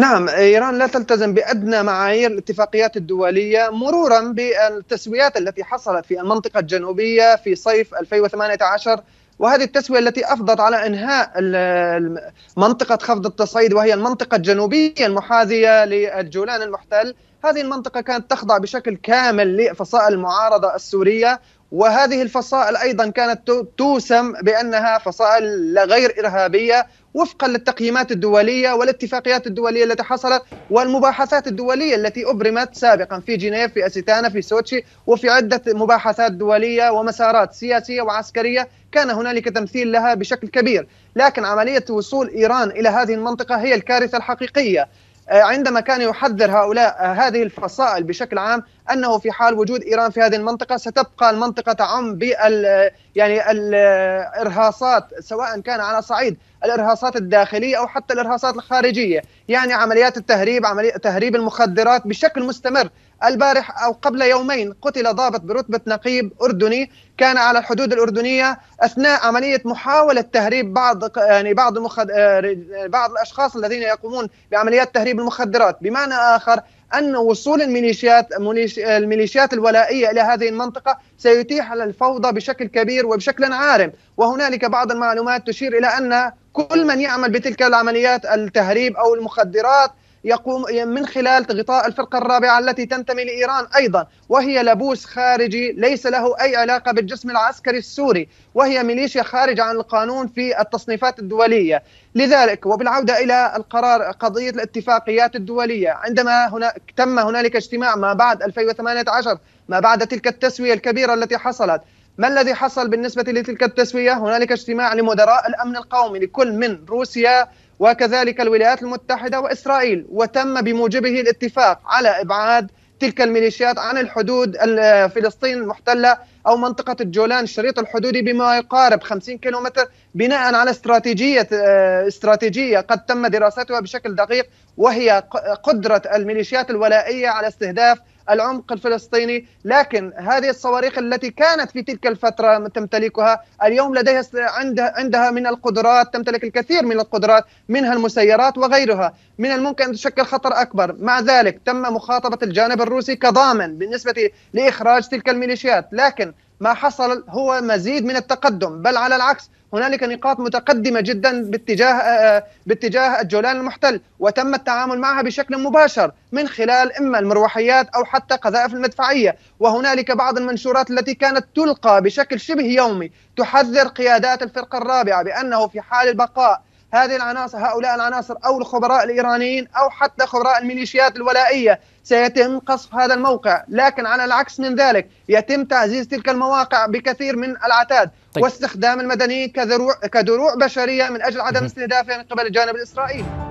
نعم إيران لا تلتزم بأدنى معايير الاتفاقيات الدولية مرورا بالتسويات التي حصلت في المنطقة الجنوبية في صيف 2018 وهذه التسوية التي أفضت على إنهاء منطقة خفض التصعيد وهي المنطقة الجنوبية المحاذية للجولان المحتل هذه المنطقة كانت تخضع بشكل كامل لفصائل المعارضة السورية وهذه الفصائل ايضا كانت توسم بانها فصائل غير ارهابيه وفقا للتقييمات الدوليه والاتفاقيات الدوليه التي حصلت والمباحثات الدوليه التي ابرمت سابقا في جنيف في اسيتانا في سوتشي وفي عده مباحثات دوليه ومسارات سياسيه وعسكريه كان هنالك تمثيل لها بشكل كبير، لكن عمليه وصول ايران الى هذه المنطقه هي الكارثه الحقيقيه. آه، عندما كان يحذر هؤلاء آه، هذه الفصائل بشكل عام انه في حال وجود ايران في هذه المنطقه ستبقى المنطقه تعم بال يعني الارهاصات سواء كان على صعيد الارهاصات الداخليه او حتى الارهاصات الخارجيه، يعني عمليات التهريب عملية تهريب المخدرات بشكل مستمر، البارح او قبل يومين قتل ضابط برتبه نقيب اردني كان على الحدود الاردنيه اثناء عمليه محاوله تهريب بعض يعني بعض المخد... يعني بعض الاشخاص الذين يقومون بعمليات تهريب المخدرات، بمعنى اخر ان وصول الميليشيات الميليشيات الولائيه الى هذه المنطقه سيتيح الفوضى بشكل كبير وبشكل عارم وهنالك بعض المعلومات تشير الى ان كل من يعمل بتلك العمليات التهريب او المخدرات يقوم من خلال غطاء الفرقة الرابعة التي تنتمي لإيران أيضا وهي لبوس خارجي ليس له أي علاقة بالجسم العسكري السوري وهي ميليشيا خارج عن القانون في التصنيفات الدولية لذلك وبالعودة إلى القرار قضية الاتفاقيات الدولية عندما هنا تم هنالك اجتماع ما بعد 2018 ما بعد تلك التسوية الكبيرة التي حصلت ما الذي حصل بالنسبة لتلك التسوية؟ هنالك اجتماع لمدراء الأمن القومي لكل من روسيا وكذلك الولايات المتحدة وإسرائيل وتم بموجبه الاتفاق على إبعاد تلك الميليشيات عن الحدود فلسطين المحتلة أو منطقة الجولان الشريط الحدودي بما يقارب 50 كيلومتر بناء على استراتيجية آه، استراتيجية قد تم دراستها بشكل دقيق وهي قدرة الميليشيات الولائية على استهداف العمق الفلسطيني لكن هذه الصواريخ التي كانت في تلك الفترة تمتلكها اليوم لديها عندها من القدرات تمتلك الكثير من القدرات منها المسيرات وغيرها من الممكن أن تشكل خطر أكبر مع ذلك تم مخاطبة الجانب الروسي كضامن بالنسبة لإخراج تلك الميليشيات لكن ما حصل هو مزيد من التقدم بل على العكس هنالك نقاط متقدمة جدا باتجاه آه، آه، باتجاه الجولان المحتل وتم التعامل معها بشكل مباشر من خلال إما المروحيات أو حتى قذائف المدفعية وهنالك بعض المنشورات التي كانت تلقى بشكل شبه يومي تحذر قيادات الفرقة الرابعة بأنه في حال البقاء هذه العناصر هؤلاء العناصر او الخبراء الايرانيين او حتى خبراء الميليشيات الولائيه سيتم قصف هذا الموقع لكن على العكس من ذلك يتم تعزيز تلك المواقع بكثير من العتاد طيب. واستخدام المدنيين كدروع كدروع بشريه من اجل عدم استهدافها من قبل الجانب الاسرائيلي